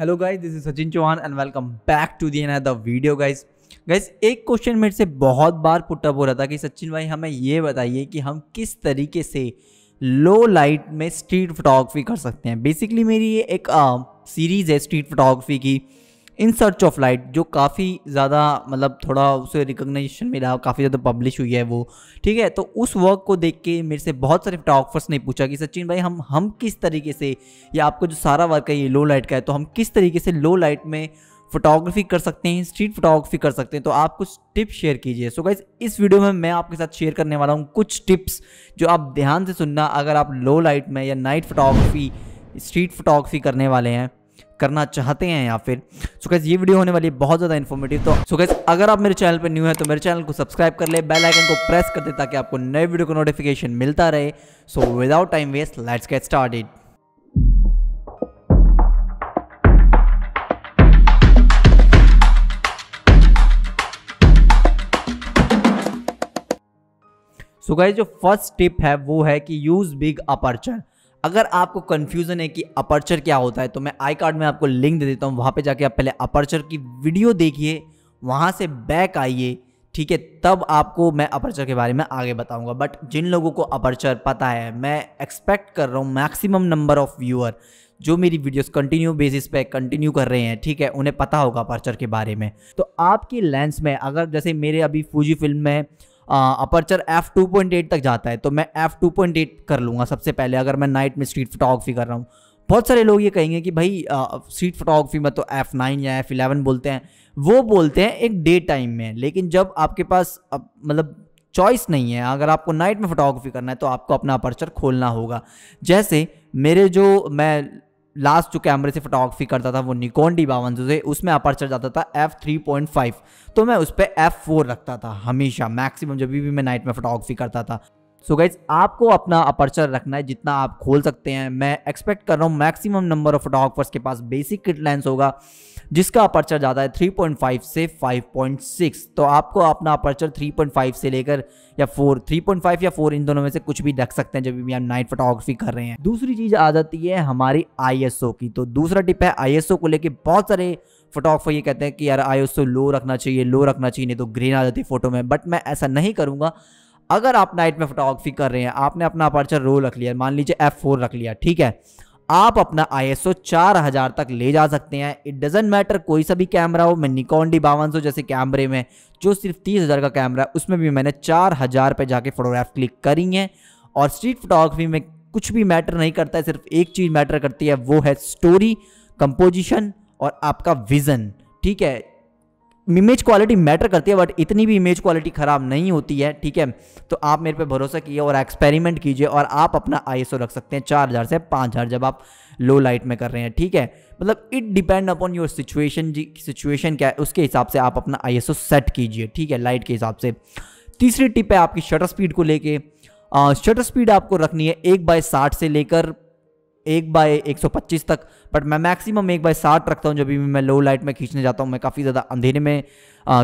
hello guys this is Sachin Chauhan and welcome back to the the video guys guys एक question मेरे से बहुत बार put up हो रहा था कि सचिन भाई हमें ये बताइए कि हम किस तरीके से लो लाइट में स्ट्रीट फोटोग्राफी कर सकते हैं बेसिकली मेरी ये एक सीरीज़ है स्ट्रीट फोटोग्राफी की इन सर्च ऑफ लाइट जो काफ़ी ज़्यादा मतलब थोड़ा उसे रिकोगनाइजेशन मिला काफ़ी ज़्यादा पब्लिश हुई है वो ठीक है तो उस वर्क को देख के मेरे से बहुत सारे फोटोग्राफर्स ने पूछा कि सचिन भाई हम हम किस तरीके से या आपका जो सारा वर्क है ये लो लाइट का है तो हम किस तरीके से लो लाइट में फोटोग्राफी कर सकते हैं स्ट्रीट फोटोग्राफी कर सकते हैं तो आप कुछ टिप्स शेयर कीजिए सो गाइज इस वीडियो में मैं आपके साथ शेयर करने वाला हूँ कुछ टिप्स जो आप ध्यान से सुनना अगर आप लो लाइट में या नाइट फोटोग्राफी स्ट्रीट फोटोग्राफी करने वाले हैं करना चाहते हैं या फिर सो गैस ये वीडियो होने वाली बहुत ज़्यादा इन्फॉर्मेटिव तो सो गैस अगर आप मेरे चैनल पर न्यू है तो मेरे चैनल को सब्सक्राइब कर ले बेल आइकन को प्रेस कर दे ताकि आपको नए वीडियो का नोटिफिकेशन मिलता रहे so without time waste let's get started so so guys जो फर्स्ट टिप है वो है कि यूज़ बिग अपर्चर अगर आपको कन्फ्यूजन है कि अपर्चर क्या होता है तो मैं आई कार्ड में आपको लिंक दे देता हूँ वहाँ पे जाके आप पहले अपर्चर की वीडियो देखिए वहाँ से बैक आइए ठीक है तब आपको मैं अपर्चर के बारे में आगे बताऊंगा बट जिन लोगों को अपर्चर पता है मैं एक्सपेक्ट कर रहा हूँ मैक्सिमम नंबर ऑफ व्यूअर जो मेरी वीडियोस कंटिन्यू बेसिस पे कंटिन्यू कर रहे हैं ठीक है उन्हें पता होगा अपर्चर के बारे में तो आपकी लेंस में अगर जैसे मेरे अभी फूजी फिल्म में aperture F two point eight तक जाता है तो मैं एफ टू पॉइंट एट कर लूँगा सबसे पहले अगर मैं नाइट में स्ट्रीट फोटोग्राफी कर रहा हूँ बहुत सारे लोग ये कहेंगे कि भाई स्ट्रीट फोटोग्राफी में तो एफ़ नाइन या एफ़ इलेवन बोलते हैं वो बोलते हैं एक डे टाइम में लेकिन जब आपके पास मतलब चॉइस नहीं है अगर आपको नाइट में फोटोग्राफी करना है तो आपको अपना अपर्चर खोलना होगा जैसे मेरे जो मैं लास्ट जो कैमरे से फोटोग्राफी करता था वो निकोन डी बावन से उसमें अपर्चर जाता था एफ थ्री पॉइंट फाइव तो मैं उस पर एफ फोर रखता था हमेशा मैक्सिमम जब भी मैं नाइट में फोटोग्राफी करता था सो so गाइज आपको अपना अपर्चर रखना है जितना आप खोल सकते हैं मैं एक्सपेक्ट कर रहा हूँ मैक्सिमम नंबर ऑफ फोटोग्राफर्स के पास बेसिक किट लेंस होगा जिसका अपर्चर ज़्यादा है 3.5 से 5.6 तो आपको अपना अपर्चर 3.5 से लेकर या 4 3.5 या 4 इन दोनों में से कुछ भी रख सकते हैं जब भी हम नाइट फोटोग्राफी कर रहे हैं दूसरी चीज़ आ जाती है हमारी आई की तो दूसरा टिप है आई को लेकर बहुत सारे फोटोग्राफर ये कहते हैं कि यार आई लो रखना चाहिए लो रखना चाहिए नहीं तो ग्रीन आ जाती है फोटो में बट मैं ऐसा नहीं करूँगा अगर आप नाइट में फोटोग्राफी कर रहे हैं आपने अपना अपर्चर रो रख लिया मान लीजिए एफ फोर रख लिया ठीक है आप अपना आई एस ओ चार हजार तक ले जा सकते हैं इट डजेंट मैटर कोई सा भी कैमरा हो मैं निकॉन डी बावन सौ जैसे कैमरे में जो सिर्फ तीस हज़ार का कैमरा है उसमें भी मैंने चार हज़ार पर जाके फोटोग्राफ क्लिक करी है और स्ट्रीट फोटोग्राफी में कुछ भी मैटर नहीं करता है सिर्फ एक चीज़ मैटर करती है वो है स्टोरी कंपोजिशन और आपका विज़न ठीक है इमेज क्वालिटी मैटर करती है बट इतनी भी इमेज क्वालिटी ख़राब नहीं होती है ठीक है तो आप मेरे पे भरोसा कीजिए और एक्सपेरिमेंट कीजिए और आप अपना ओ रख सकते हैं चार हज़ार से पाँच हज़ार जब आप लो लाइट में कर रहे हैं ठीक है मतलब it depend upon your situation जी सिचुएशन क्या है उसके हिसाब से आप अपना आई सेट कीजिए ठीक है लाइट के हिसाब से तीसरी टिप है आपकी शटर स्पीड को लेके शटर स्पीड आपको रखनी है एक बाय साठ से लेकर एक बाय पच्चीस तक बट मैं मैक्सिमम एक बाय साठ रखता हूँ जब भी मैं लो लाइट में खींचने जाता हूँ मैं काफ़ी ज़्यादा अंधेरे में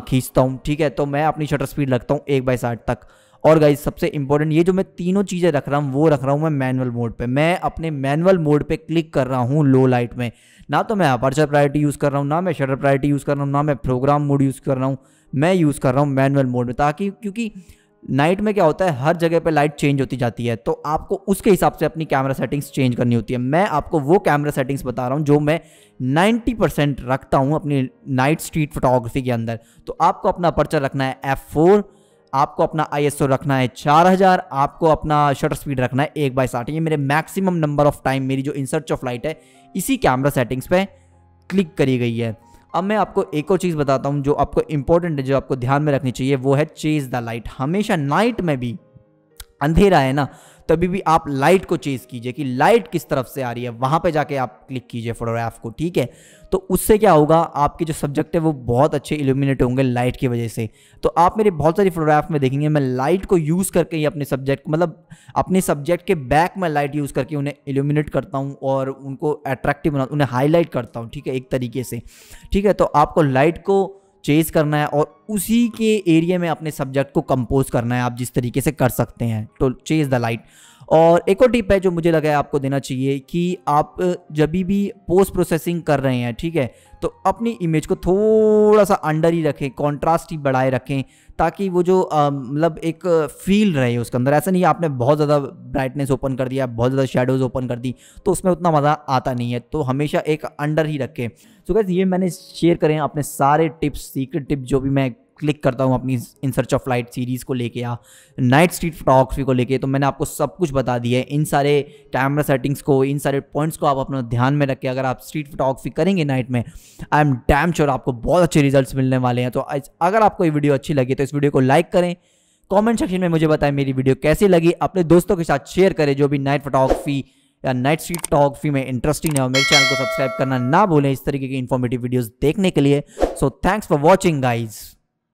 खींचता हूँ ठीक है तो मैं अपनी शटर स्पीड रखता हूँ एक बाय साठ तक और गाइज सबसे इंपॉर्टेंट ये जो मैं तीनों चीज़ें रख रहा हूँ वो रख रहा हूँ मैं मैनुअल मोड पे मैं अपने मैनुअल मोड पे क्लिक कर रहा हूँ लो लाइट में ना तो मैं अपर्चर प्रायोरिटी यूज़ कर रहा हूँ ना मैं शटर प्रायोरिटी यूज़ कर रहा हूँ ना मैं प्रोग्राम मोड यूज़ कर रहा हूँ मैं यूज़ कर रहा हूँ मैनुअल मोड में ताकि क्योंकि नाइट में क्या होता है हर जगह पे लाइट चेंज होती जाती है तो आपको उसके हिसाब से अपनी कैमरा सेटिंग्स चेंज करनी होती है मैं आपको वो कैमरा सेटिंग्स बता रहा हूँ जो मैं 90 परसेंट रखता हूँ अपनी नाइट स्ट्रीट फोटोग्राफी के अंदर तो आपको अपना पर्चर रखना है एफ फोर आपको अपना आई रखना है चार आपको अपना शटर स्पीड रखना है एक बाई साठ ये मेरे मैक्सिमम नंबर ऑफ टाइम मेरी जो इन सर्च ऑफ लाइट है इसी कैमरा सेटिंग्स पर क्लिक करी गई है अब मैं आपको एक और चीज़ बताता हूँ जो आपको इंपॉर्टेंट है जो आपको ध्यान में रखनी चाहिए वो है चेज द लाइट हमेशा नाइट में भी अंधेरा है ना तभी भी आप लाइट को चेज कीजिए कि लाइट किस तरफ से आ रही है वहां पे जाके आप क्लिक कीजिए फोटोग्राफ को ठीक है तो उससे क्या होगा आपके जो सब्जेक्ट है वो बहुत अच्छे इल्यूमिनेट होंगे लाइट की वजह से तो आप मेरे बहुत सारी फोटोग्राफ में देखेंगे मैं लाइट को यूज़ करके ही अपने सब्जेक्ट मतलब अपने सब्जेक्ट के बैक में लाइट यूज़ करके उन्हें इल्यूमिनेट करता हूँ और उनको अट्रैक्टिव बना उन्हें हाईलाइट करता हूँ ठीक है एक तरीके से ठीक है तो आपको लाइट को चेज करना है और उसी के एरिया में अपने सब्जेक्ट को कंपोज करना है आप जिस तरीके से कर सकते हैं तो चेज द लाइट और एक और टिप है जो मुझे लगा है आपको देना चाहिए कि आप जब भी पोस्ट प्रोसेसिंग कर रहे हैं ठीक है तो अपनी इमेज को थोड़ा सा अंडर ही रखें कॉन्ट्रास्ट ही बढ़ाए रखें ताकि वो जो मतलब एक फील रहे उसके अंदर ऐसा नहीं आपने बहुत ज़्यादा ब्राइटनेस ओपन कर दिया बहुत ज़्यादा शेडोज़ ओपन कर दी तो उसमें उतना मज़ा आता नहीं है तो हमेशा एक अंडर ही रखें सो so गैस ये मैंने शेयर करें अपने सारे टिप्स सीक्रेट टिप्स जो भी मैं क्लिक करता हूँ अपनी in search of light series को लेके या नाइट स्ट्रीट फोटोग्राफी को लेके तो मैंने आपको सब कुछ बता दिया है इन सारे कैमरा सेटिंग्स को इन सारे पॉइंट्स को आप अपना ध्यान में रखें अगर आप स्ट्रीट फोटोग्राफी करेंगे नाइट में आई एम डैम श्योर आपको बहुत अच्छे रिजल्ट मिलने वाले हैं तो अगर आपको ये वीडियो अच्छी लगी तो इस वीडियो को लाइक करें कॉमेंट सेक्शन में मुझे बताएं मेरी वीडियो कैसी लगी अपने दोस्तों के साथ शेयर करें जो भी नाइट फोटोग्राफी या नाइट स्ट्रीट फोटोग्राफी में इंटरेस्टिंग है और मेरे चैनल को सब्सक्राइब करना ना भूलें इस तरीके की इन्फॉर्मेटिव वीडियोस देखने के लिए so thanks for watching guys